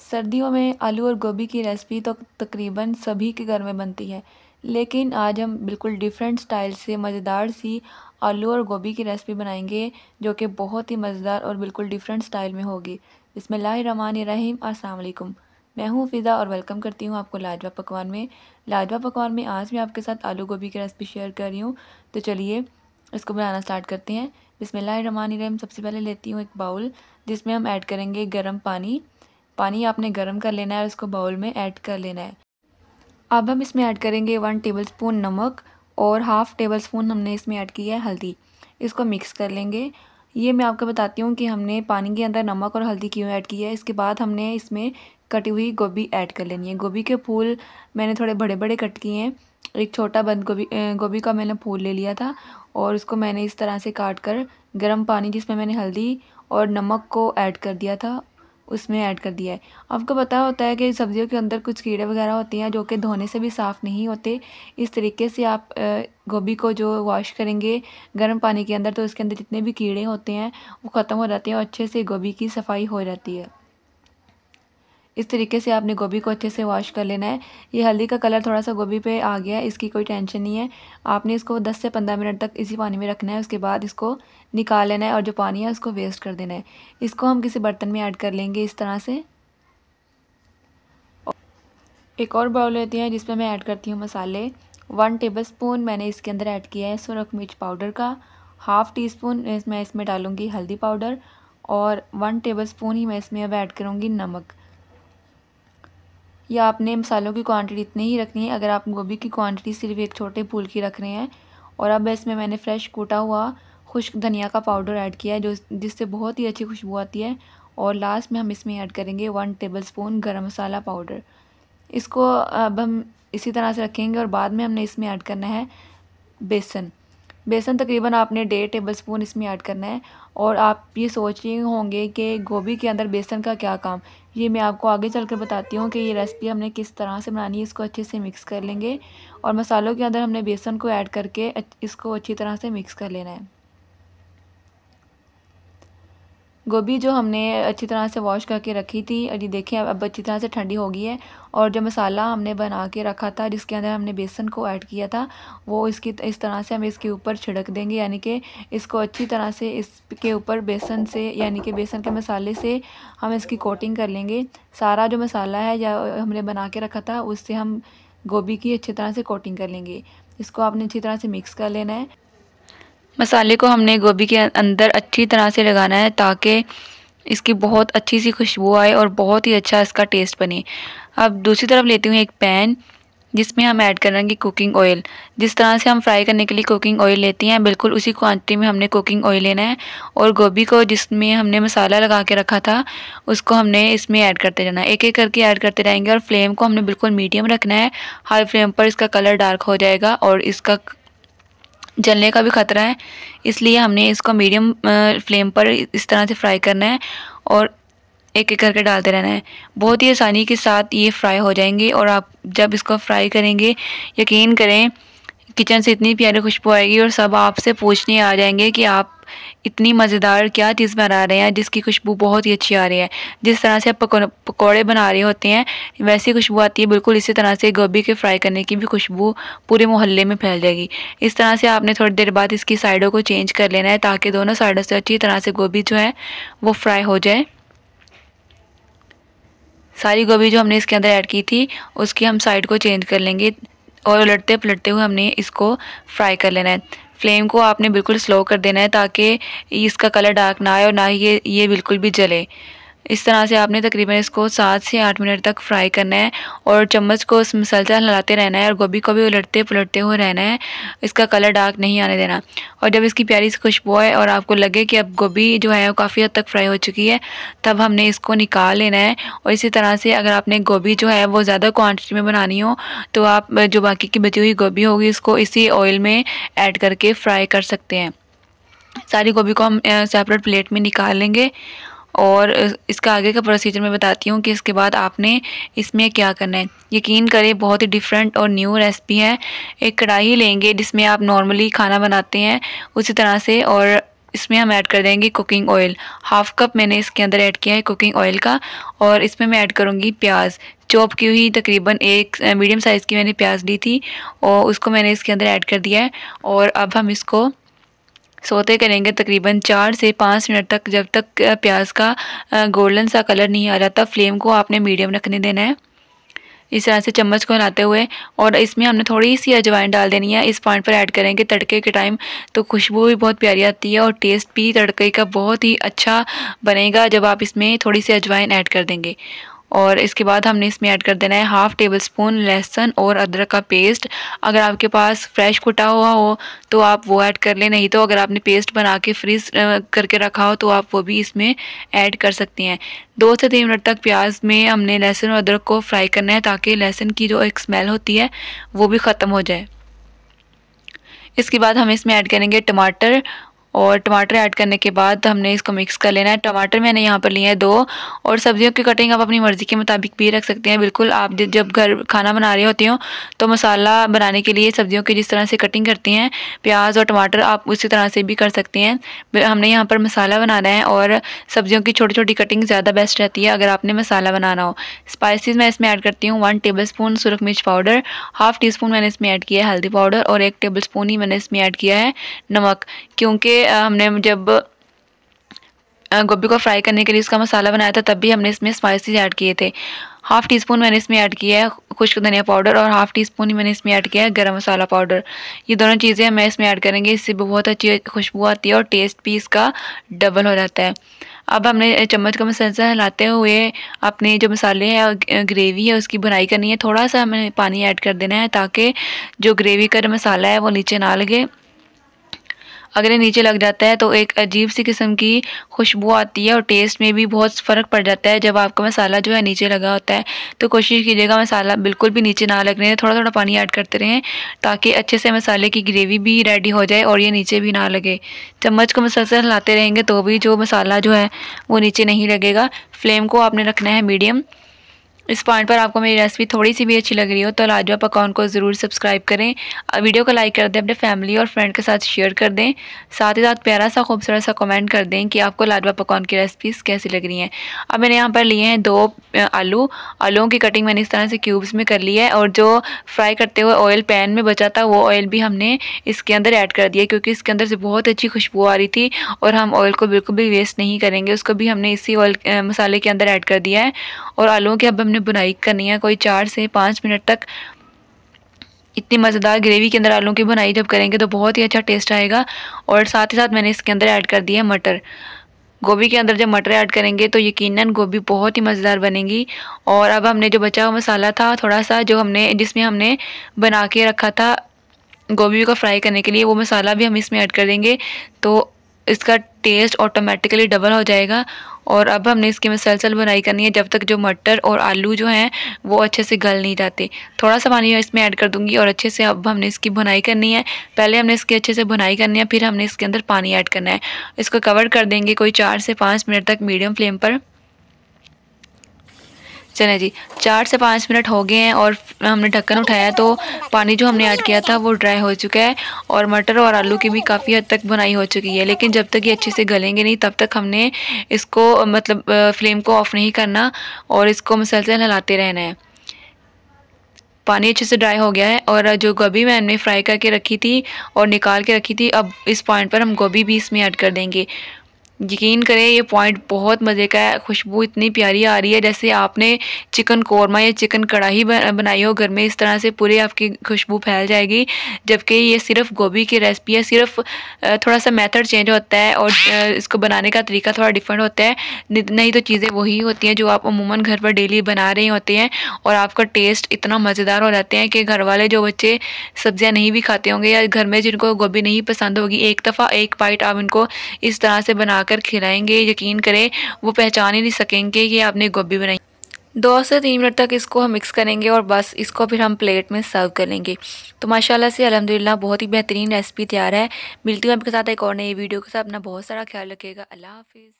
सर्दियों में आलू और गोभी की रेसिपी तो तकरीबन सभी के घर में बनती है लेकिन आज हम बिल्कुल डिफरेंट स्टाइल से मज़ेदार सी आलू और गोभी की रेसिपी बनाएंगे जो कि बहुत ही मज़ेदार और बिल्कुल डिफरेंट स्टाइल में होगी इसमें रहीम असल मैं हूँ फ़िज़ा और वेलकम करती हूँ आपको लाजवा पकवान में लाजवा पकवान में आज मैं आपके साथ आलू गोभी की रेसिपी शेयर कर रही हूँ तो चलिए इसको बनाना स्टार्ट करते हैं बिसमिल्ल रहीम सबसे पहले लेती हूँ एक बाउल जिसमें हम ऐड करेंगे गर्म पानी पानी आपने गर्म कर लेना है और इसको बाउल में ऐड कर लेना है अब हम इसमें ऐड करेंगे वन टेबल स्पून नमक और हाफ़ टेबल स्पून हमने इसमें ऐड की है हल्दी इसको मिक्स कर लेंगे ये मैं आपको बताती हूँ कि हमने पानी के अंदर नमक और हल्दी क्यों ऐड की है इसके बाद हमने इसमें कटी हुई गोभी ऐड कर लेनी है गोभी के फूल मैंने थोड़े बड़े बड़े कट किए हैं एक छोटा बंद गोभी गोभी का मैंने फूल ले लिया था और उसको मैंने इस तरह से काट कर गर्म पानी जिसमें मैंने हल्दी और नमक को ऐड कर दिया था उसमें ऐड कर दिया है आपको पता होता है कि सब्ज़ियों के अंदर कुछ कीड़े वगैरह होते हैं जो कि धोने से भी साफ़ नहीं होते इस तरीके से आप गोभी को जो वॉश करेंगे गर्म पानी के अंदर तो उसके अंदर जितने भी कीड़े होते हैं वो ख़त्म हो जाते हैं और अच्छे से गोभी की सफाई हो जाती है इस तरीके से आपने गोभी को अच्छे से वॉश कर लेना है ये हल्दी का कलर थोड़ा सा गोभी पे आ गया है इसकी कोई टेंशन नहीं है आपने इसको 10 से 15 मिनट तक इसी पानी में रखना है उसके बाद इसको निकाल लेना है और जो पानी है उसको वेस्ट कर देना है इसको हम किसी बर्तन में ऐड कर लेंगे इस तरह से एक और बाउल लेती हैं जिसमें मैं ऐड करती हूँ मसाले वन टेबल स्पून मैंने इसके अंदर ऐड किया है सुरख मिर्च पाउडर का हाफ़ टी स्पून मैं इसमें डालूँगी हल्दी पाउडर और वन टेबल स्पून ही मैं इसमें अब ऐड करूँगी नमक या आपने मसालों की क्वांटिटी इतनी ही रखनी है अगर आप गोभी की क्वांटिटी सिर्फ एक छोटे फूल की रख रहे हैं और अब इसमें मैंने फ्रेश कूटा हुआ खुश्क धनिया का पाउडर ऐड किया है जो जिससे बहुत ही अच्छी खुशबू आती है और लास्ट में हम इसमें ऐड करेंगे वन टेबल स्पून गर्म मसाला पाउडर इसको अब हम इसी तरह से रखेंगे और बाद में हमने इसमें ऐड करना है बेसन बेसन तकरीबन आपने डेढ़ टेबल स्पून इसमें ऐड करना है और आप ये सोच रहे होंगे कि गोभी के अंदर बेसन का क्या काम ये मैं आपको आगे चल कर बताती हूँ कि ये रेसिपी हमने किस तरह से बनानी है इसको अच्छे से मिक्स कर लेंगे और मसालों के अंदर हमने बेसन को ऐड करके इसको अच्छी तरह से मिक्स कर लेना है गोभी जो हमने अच्छी तरह से वॉश करके रखी थी और ये देखें अब अच्छी तरह से ठंडी हो गई है और जो मसाला हमने बना के रखा था जिसके अंदर हमने बेसन को ऐड किया था वो इसकी इस तरह से हम इसके ऊपर छिड़क देंगे यानी कि इसको अच्छी तरह से इसके ऊपर बेसन से यानी कि बेसन के मसाले से हम इसकी कोटिंग कर लेंगे सारा जो मसाला है या हमने बना के रखा था उससे हम गोभी की अच्छी तरह से कोटिंग कर लेंगे इसको आपने अच्छी तरह से मिक्स कर लेना है मसाले को हमने गोभी के अंदर अच्छी तरह से लगाना है ताकि इसकी बहुत अच्छी सी खुशबू आए और बहुत ही अच्छा इसका टेस्ट बने अब दूसरी तरफ लेती हूँ एक पैन जिसमें हम ऐड करेंगे कुकिंग ऑयल जिस तरह से हम फ्राई करने के लिए कुकिंग ऑयल लेते हैं बिल्कुल उसी क्वांटिटी में हमने कुकिंग ऑयल लेना है और गोभी को जिसमें हमने मसाला लगा के रखा था उसको हमने इसमें ऐड करते जाना है एक एक करके ऐड करते रहेंगे और फ्लेम को हमने बिल्कुल मीडियम रखना है हाई फ्लेम पर इसका कलर डार्क हो जाएगा और इसका जलने का भी ख़तरा है इसलिए हमने इसको मीडियम फ्लेम पर इस तरह से फ्राई करना है और एक एक करके डालते रहना है बहुत ही आसानी के साथ ये फ्राई हो जाएंगे और आप जब इसको फ्राई करेंगे यकीन करें किचन से इतनी प्यारी खुशबू आएगी और सब आपसे पूछने आ जाएंगे कि आप इतनी मज़ेदार क्या चीज़ बना रहे हैं जिसकी खुशबू बहुत ही अच्छी आ रही है जिस तरह से आप पकौड़े बना रहे होते हैं वैसी खुशबू आती है बिल्कुल इसी तरह से गोभी के फ्राई करने की भी खुशबू पूरे मोहल्ले में फैल जाएगी इस तरह से आपने थोड़ी देर बाद इसकी साइडों को चेंज कर लेना है ताकि दोनों साइडों से अच्छी तरह से गोभी जो है वो फ्राई हो जाए सारी गोभी जो हमने इसके अंदर ऐड की थी उसकी हम साइड को चेंज कर लेंगे और उलटते पलटते हुए हमने इसको फ्राई कर लेना है फ्लेम को आपने बिल्कुल स्लो कर देना है ताकि इसका कलर डार्क ना आए और ना ये ये बिल्कुल भी जले इस तरह से आपने तकरीबन इसको सात से आठ मिनट तक फ्राई करना है और चम्मच को मसलसल हिलाते रहना है और गोभी को भी उलटते पलटते हुए रहना है इसका कलर डार्क नहीं आने देना और जब इसकी प्यारी सी खुशबू आए और आपको लगे कि अब गोभी जो है वो काफ़ी हद तक फ्राई हो चुकी है तब हमने इसको निकाल लेना है और इसी तरह से अगर आपने गोभी जो है वो ज़्यादा क्वान्टिटी में बनानी हो तो आप जो बाकी की बची हुई गोभी होगी इसको इसी ऑयल में ऐड करके फ्राई कर सकते हैं सारी गोभी को हम सेपरेट प्लेट में निकाल लेंगे और इसका आगे का प्रोसीजर मैं बताती हूँ कि इसके बाद आपने इसमें क्या करना है यकीन करें बहुत ही डिफरेंट और न्यू रेसिपी है एक कढ़ाई लेंगे जिसमें आप नॉर्मली खाना बनाते हैं उसी तरह से और इसमें हम ऐड कर देंगे कुकिंग ऑयल हाफ़ कप मैंने इसके अंदर ऐड किया है कुकिंग ऑयल का और इसमें मैं ऐड करूँगी प्याज चॉप की हुई तकरीबन एक मीडियम साइज़ की मैंने प्याज ली थी और उसको मैंने इसके अंदर ऐड कर दिया है और अब हम इसको सोते करेंगे तकरीबन चार से पाँच मिनट तक जब तक प्याज का गोल्डन सा कलर नहीं आ जाता फ्लेम को आपने मीडियम रखने देना है इस तरह से चम्मच को हिलाते हुए और इसमें हमने थोड़ी सी अजवाइन डाल देनी है इस पॉइंट पर ऐड करेंगे तड़के के टाइम तो खुशबू भी बहुत प्यारी आती है और टेस्ट भी तड़के का बहुत ही अच्छा बनेगा जब आप इसमें थोड़ी सी अजवाइन ऐड कर देंगे और इसके बाद हमने इसमें ऐड कर देना है हाफ़ टेबल स्पून लहसुन और अदरक का पेस्ट अगर आपके पास फ्रेश कुटा हुआ हो तो आप वो ऐड कर लें नहीं तो अगर आपने पेस्ट बना के फ्रीज करके रखा हो तो आप वो भी इसमें ऐड कर सकती हैं दो से तीन मिनट तक प्याज में हमने लहसुन और अदरक को फ्राई करना है ताकि लहसुन की जो एक स्मेल होती है वो भी ख़त्म हो जाए इसके बाद हम इसमें ऐड करेंगे टमाटर और टमाटर ऐड करने के बाद हमने इसको मिक्स कर लेना है टमाटर मैंने यहाँ पर लिए हैं दो और सब्जियों की कटिंग आप अपनी मर्ज़ी के मुताबिक भी रख सकते हैं बिल्कुल आप जब घर खाना बना रहे होती हो तो मसाला बनाने के लिए सब्जियों की जिस तरह से कटिंग करती हैं प्याज और टमाटर आप उसी तरह से भी कर सकते हैं हमने यहाँ पर मसाला बनाना है और सब्जियों की छोटी छोटी कटिंग ज़्यादा बेस्ट रहती है अगर आपने मसाला बनाना हो स्पाइसिस मैं इसमें ऐड करती हूँ वन टेबल स्पून सुरख मिर्च पाउडर हाफ़ टी स्पून मैंने इसमें ऐड किया है हल्दी पाउडर और एक टेबल स्पून ही मैंने इसमें ऐड किया है नमक क्योंकि हमने जब गोभी को फ्राई करने के लिए उसका मसाला बनाया था तब भी हमने इसमें स्पाइसेस ऐड किए थे हाफ़ टी स्पून मैंने इसमें ऐड किया है खुश्क धनिया पाउडर और हाफ़ टी स्पून ही मैंने इसमें ऐड किया है गरम मसाला पाउडर ये दोनों चीज़ें हमें इसमें ऐड करेंगे इससे बहुत अच्छी खुशबू आती है और टेस्ट भी इसका डबल हो जाता है अब हमने चम्मच का मसाला हिलाते हुए अपने जो मसाले हैं ग्रेवी है उसकी बुनाई करनी है थोड़ा सा हमें पानी ऐड कर देना है ताकि जो ग्रेवी का मसाला है वो नीचे ना लगे अगर ये नीचे लग जाता है तो एक अजीब सी किस्म की खुशबू आती है और टेस्ट में भी बहुत फ़र्क पड़ जाता है जब आपका मसाला जो है नीचे लगा होता है तो कोशिश कीजिएगा मसाला बिल्कुल भी नीचे ना लगने थोड़ा थोड़ा पानी ऐड करते रहें ताकि अच्छे से मसाले की ग्रेवी भी रेडी हो जाए और ये नीचे भी ना लगे चम्मच को मसलसल हिलाते रहेंगे तो भी जो मसाला जो है वो नीचे नहीं लगेगा फ्लेम को आपने रखना है मीडियम इस पॉइंट पर आपको मेरी रेसिपी थोड़ी सी भी अच्छी लग रही हो तो लाजवाब अकाउंट को ज़रूर सब्सक्राइब करें वीडियो को लाइक कर दें अपने फैमिली और फ्रेंड के साथ शेयर कर दें साथ ही साथ प्यारा सा खूबसूरत सा कमेंट कर दें कि आपको लाजवा पकवान की रेसिपीज़ कैसी लग रही हैं अब मैंने यहाँ पर लिए हैं दो आलू आलुओं की कटिंग मैंने इस तरह से क्यूब्स में कर ली है और जो फ्राई करते हुए ऑयल पैन में बचा था वो ऑयल भी हमने इसके अंदर ऐड कर दिया क्योंकि इसके अंदर से बहुत अच्छी खुशबू आ रही थी और हम ऑयल को बिल्कुल भी वेस्ट नहीं करेंगे उसको भी हमने इसी ऑयल मसाले के अंदर ऐड कर दिया है और आलुओं के अब हमने आपने बुनाई करनी है कोई चार से पाँच मिनट तक इतनी मज़ेदार ग्रेवी के अंदर आलू की बुनाई जब करेंगे तो बहुत ही अच्छा टेस्ट आएगा और साथ ही साथ मैंने इसके अंदर ऐड कर दिया है मटर गोभी के अंदर जब मटर ऐड करेंगे तो यकीनन गोभी बहुत ही मज़ेदार बनेगी और अब हमने जो बचा हुआ मसाला था थोड़ा सा जो हमने जिसमें हमने बना के रखा था गोभी को फ्राई करने के लिए वो मसाला भी हम इसमें ऐड कर देंगे तो इसका टेस्ट ऑटोमेटिकली डबल हो जाएगा और अब हमने इसके में सलसल बनाई करनी है जब तक जो मटर और आलू जो हैं वो अच्छे से गल नहीं जाते थोड़ा सा पानी इसमें ऐड कर दूंगी और अच्छे से अब हमने इसकी बुनाई करनी है पहले हमने इसकी अच्छे से बुनाई करनी है फिर हमने इसके अंदर पानी ऐड करना है इसको कवर कर देंगे कोई चार से पाँच मिनट तक मीडियम फ्लेम पर चले जी चार से पाँच मिनट हो गए हैं और हमने ढक्कन उठाया तो पानी जो हमने ऐड किया था वो ड्राई हो चुका है और मटर और आलू की भी काफ़ी हद तक बुनाई हो चुकी है लेकिन जब तक ये अच्छे से गलेंगे नहीं तब तक हमने इसको मतलब फ्लेम को ऑफ़ नहीं करना और इसको मुसलसल हिलाते रहना है पानी अच्छे से ड्राई हो गया है और जो गोभी मैंने फ्राई करके रखी थी और निकाल के रखी थी अब इस पॉइंट पर हम गोभी भी इसमें ऐड कर देंगे यकीन करें ये पॉइंट बहुत मज़े का है खुशबू इतनी प्यारी आ रही है जैसे आपने चिकन कौरमा या चिकन कढ़ाई बनाई हो घर में इस तरह से पूरी आपकी खुशबू फैल जाएगी जबकि ये सिर्फ गोभी की रेसिपी है सिर्फ थोड़ा सा मेथड चेंज होता है और इसको बनाने का तरीका थोड़ा डिफरेंट होता है नहीं तो चीज़ें वही होती हैं जो आप अमूमन घर पर डेली बना रहे होते हैं और आपका टेस्ट इतना मज़ेदार हो जाते हैं कि घर वाले जो बच्चे सब्जियाँ नहीं भी खाते होंगे या घर में जिनको गोभी नहीं पसंद होगी एक दफ़ा एक बाइट आप इनको इस तरह से बना खिलाकर खिलाएंगे यकीन करें वो पहचान ही नहीं सकेंगे कि आपने गोभी बनाई दो से तीन मिनट तक इसको हम मिक्स करेंगे और बस इसको फिर हम प्लेट में सर्व कर लेंगे तो माशाल्लाह से अलहमदिल्ला बहुत ही बेहतरीन रेसिपी तैयार है मिलती हूँ आपके साथ एक और नई वीडियो के साथ अपना बहुत सारा ख्याल रखेगा अल्लाह हाफिज़